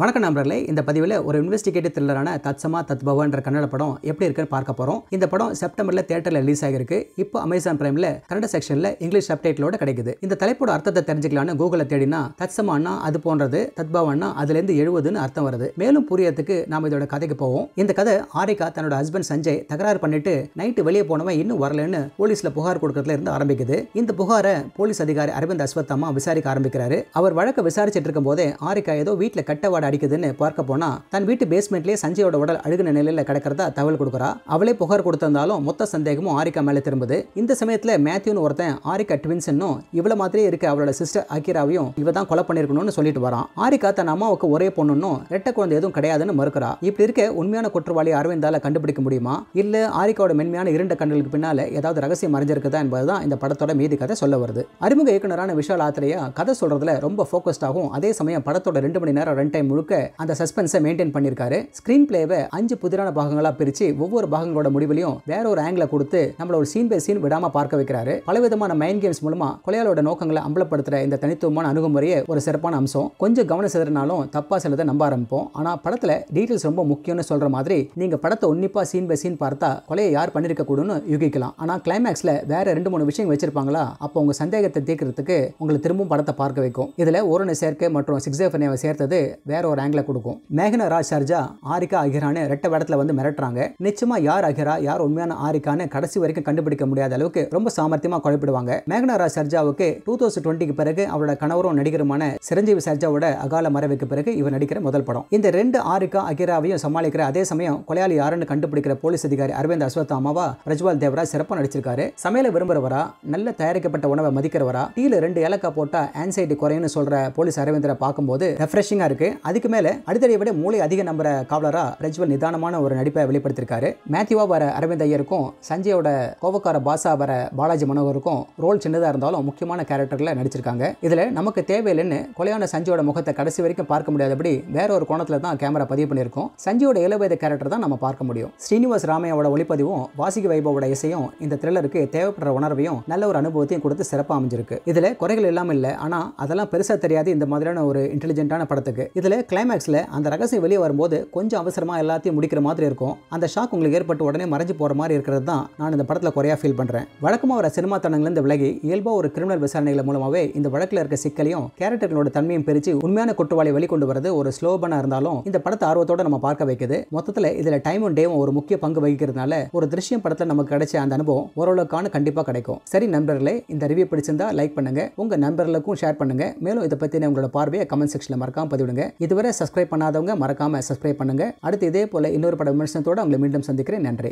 வணக்கம் நண்பர்களே இந்த பதிவில் ஒரு இன்வெஸ்டிகேட்டிவ் த்ரில்லரான தத்சமா தத்பவன்ற கன்னட படம் எப்படி இருக்குன்னு பார்க்க போகிறோம் இந்த படம் செப்டம்பரில் தேட்டரில் ரிலீஸ் ஆகியிருக்கு இப்போ அமேசான் பிரைமில் கன்னட செக்ஷனில் இங்கிலீஷ் சப்டைட்டிலோட கிடைக்குது இந்த தலைப்போட அர்த்தத்தை தெரிஞ்சுக்கலான்னு கூகுளில் தேடினா தத்சமானா அது போன்றது தத்பவன்னா அதுலேருந்து எழுவதுன்னு அர்த்தம் வருது மேலும் புரியறதுக்கு நாம் இதோட கதைக்கு போவோம் இந்த கதை ஆரிகா தன்னோட ஹஸ்பண்ட் சஞ்சய் தகராறு பண்ணிட்டு நைட்டு வெளியே போனவன் இன்னும் வரலன்னு போலீஸில் புகார் கொடுக்கறதுல இருந்து ஆரம்பிக்குது இந்த புகாரை போலீஸ் அதிகாரி அரவிந்த் அஸ்வத்தம்மா விசாரிக்க ஆரம்பிக்கிறாரு அவர் வழக்கை விசாரிச்சுட்டு இருக்கும் போதே ஆரிகா ஏதோ வீட்டில் கட்ட சாப்பாடு அடிக்குதுன்னு பார்க்க போனால் தன் வீட்டு பேஸ்மெண்ட்லயே சஞ்சயோட உடல் அழுகின நிலையில் கிடக்கிறதா தகவல் கொடுக்குறா அவளே புகார் கொடுத்திருந்தாலும் மொத்த சந்தேகமும் ஆரிக்கா மேலே திரும்புது இந்த சமயத்தில் மேத்யூன்னு ஒருத்தன் ஆரிக்கா ட்வின்ஸ்னும் இவ்வளோ மாதிரியே இருக்க அவளோட சிஸ்டர் அகிராவையும் இவ தான் கொலை பண்ணிருக்கணும்னு சொல்லிட்டு வரான் ஆரிக்கா தன் அம்மாவுக்கு ஒரே பொண்ணுன்னும் ரெட்ட குழந்தை எதுவும் கிடையாதுன்னு மறுக்கிறா இப்படி இருக்க உண்மையான குற்றவாளி அரவிந்தால கண்டுபிடிக்க முடியுமா இல்லை ஆரிக்காவோட மென்மையான இரண்டு கண்களுக்கு பின்னால ஏதாவது ரகசியம் மறைஞ்சிருக்குதா என்பதுதான் இந்த படத்தோட மீதி கதை சொல்ல வருது அறிமுக இயக்குனரான விஷால் ஆத்திரையா கதை சொல்றதுல ரொம்ப ஃபோக்கஸ்டாகவும் அதே சமயம் படத்தோட ரெண்டு மணி நேரம் ரன் டைம் முழுக்க அந்த சஸ்பென்ஸை மெயின்டைன் பண்ணிருக்காரு ஸ்க்ரீன் பிளேவை அஞ்சு புதிரான பாகங்களாக பிரித்து ஒவ்வொரு பாகங்களோட முடிவிலையும் வேற ஒரு ஆங்கில கொடுத்து நம்மள ஒரு சீன் பை சீன் விடாமல் பார்க்க வைக்கிறாரு பலவிதமான மைண்ட் கேம்ஸ் மூலமாக கொலையாளோட நோக்கங்களை அம்பலப்படுத்துகிற இந்த தனித்துவமான அணுகுமுறையே ஒரு சிறப்பான அம்சம் கொஞ்சம் கவனம் சிதறினாலும் தப்பாக சிலதை நம்ப ஆரம்பிப்போம் ஆனால் படத்தில் டீட்டெயில்ஸ் ரொம்ப முக்கியம்னு சொல்கிற மாதிரி நீங்க படத்தை உன்னிப்பா சீன் பை சீன் பார்த்தா கொலையை யார் பண்ணிருக்க கூடும்னு யூகிக்கலாம் ஆனால் கிளைமேக்ஸில் வேற ரெண்டு மூணு விஷயம் வச்சிருப்பாங்களா அப்போ உங்கள் சந்தேகத்தை தீர்க்கறதுக்கு உங்களை திரும்பவும் படத்தை பார்க்க வைக்கும் இதில் ஒரு சேர்க்கை மற்றும் சிக்ஸ் சேர்த்தது வேற வேற ஒரு ஆங்கில கொடுக்கும் மேகன ராஜ் சர்ஜா ஆரிகா அகிரான்னு ரெட்ட வேடத்துல வந்து மிரட்டுறாங்க நிச்சயமா யார் அகிரா யார் உண்மையான ஆரிகான்னு கடைசி வரைக்கும் கண்டுபிடிக்க முடியாத அளவுக்கு ரொம்ப சாமர்த்தியமா குழப்பிடுவாங்க மேகன ராஜ் சர்ஜாவுக்கு டூ தௌசண்ட் டுவெண்ட்டிக்கு பிறகு அவரோட கணவரும் நடிகருமான சிரஞ்சீவி சர்ஜாவோட அகால மறைவுக்கு பிறகு இவர் நடிக்கிற முதல் படம் இந்த ரெண்டு ஆரிகா அகிராவையும் சமாளிக்கிற அதே சமயம் கொலையாளி யாருன்னு கண்டுபிடிக்கிற போலீஸ் அதிகாரி அரவிந்த் அஸ்வத்தாமாவா பிரஜ்வால் தேவரா சிறப்பாக நடிச்சிருக்காரு சமையல விரும்புறவரா நல்ல தயாரிக்கப்பட்ட உணவை மதிக்கிறவரா டீல ரெண்டு இலக்கா போட்டா ஆன்சைட்டி குறையுன்னு சொல்ற போலீஸ் அரவிந்தரை பார்க்கும்போது ரெஃப்ரெஷிங்காக இருக்கு அதுக்கு மேலே அடுத்தடைய விட மூளை அதிக நம்புற காவலராக ரஜ்வல் நிதானமான ஒரு நடிப்பை வெளிப்படுத்திருக்காரு மேத்யூவா வர அரவிந்த் ஐயருக்கும் சஞ்சயோட கோவக்கார பாசா வர பாலாஜி மனோகருக்கும் ரோல் சின்னதாக இருந்தாலும் முக்கியமான கேரக்டர்களை நடிச்சிருக்காங்க இதில் நமக்கு தேவையில்லைன்னு கொலையான சஞ்சயோட முகத்தை கடைசி வரைக்கும் பார்க்க முடியாதபடி வேற ஒரு கோணத்தில் தான் கேமரா பதிவு பண்ணியிருக்கோம் சஞ்சயோட இளவயது கேரக்டர் தான் நம்ம பார்க்க முடியும் ஸ்ரீனிவாஸ் ராமையாவோட ஒளிப்பதிவும் வாசிக வைபவோட இசையும் இந்த த்ரில்லருக்கு தேவைப்படுற உணர்வையும் நல்ல ஒரு அனுபவத்தையும் கொடுத்து சிறப்பாக அமைஞ்சிருக்கு இதில் குறைகள் இல்லாமல் இல்லை ஆனால் அதெல்லாம் பெருசாக தெரியாது இந்த மாதிரியான ஒரு இன்டெலிஜென்ட்டான படத்துக்கு இதில் கிளைமேக்ஸில் அந்த ரகசியம் வெளியே வரும்போது கொஞ்சம் அவசரமாக எல்லாத்தையும் முடிக்கிற மாதிரி இருக்கும் அந்த ஷாக் உங்களுக்கு ஏற்பட்டு உடனே மறைஞ்சு போகிற மாதிரி இருக்கிறது தான் நான் இந்த படத்தில் குறையாக ஃபீல் பண்ணுறேன் வழக்கமாக வர சினிமா தனங்கள்லேருந்து விலகி இயல்பாக ஒரு கிரிமினல் விசாரணைகள் மூலமாகவே இந்த வழக்கில் இருக்க சிக்கலையும் கேரக்டர்களோட தன்மையும் பிரித்து உண்மையான குற்றவாளியை வெளிக்கொண்டு வரது ஒரு ஸ்லோபனாக இருந்தாலும் இந்த படத்தை ஆர்வத்தோட நம்ம பார்க்க வைக்குது மொத்தத்தில் இதில் அண்ட் டேவும் ஒரு முக்கிய பங்கு வகிக்கிறதுனால ஒரு திருஷ்யம் படத்தில் நமக்கு கிடைச்ச அந்த அனுபவம் ஓரளவுக்கான கண்டிப்பாக கிடைக்கும் சரி நண்பர்களே இந்த ரிவ்யூ பிடிச்சிருந்தா லைக் பண்ணுங்க உங்கள் நண்பர்களுக்கும் ஷேர் பண்ணுங்க மேலும் இதை பற்றின உங்களோட பார்வையை கமெண்ட் செக்ஷனில் மறக்காம பதிவிடுங்க இது இதுவரை சப்ஸ்கிரைப் பண்ணாதவங்க மறக்காமல் சப்ஸ்கிரைப் பண்ணுங்கள் அடுத்து இதே போல் இன்னொரு பட விமர்சனத்தோடு உங்களை மீண்டும் சந்திக்கிறேன் நன்றி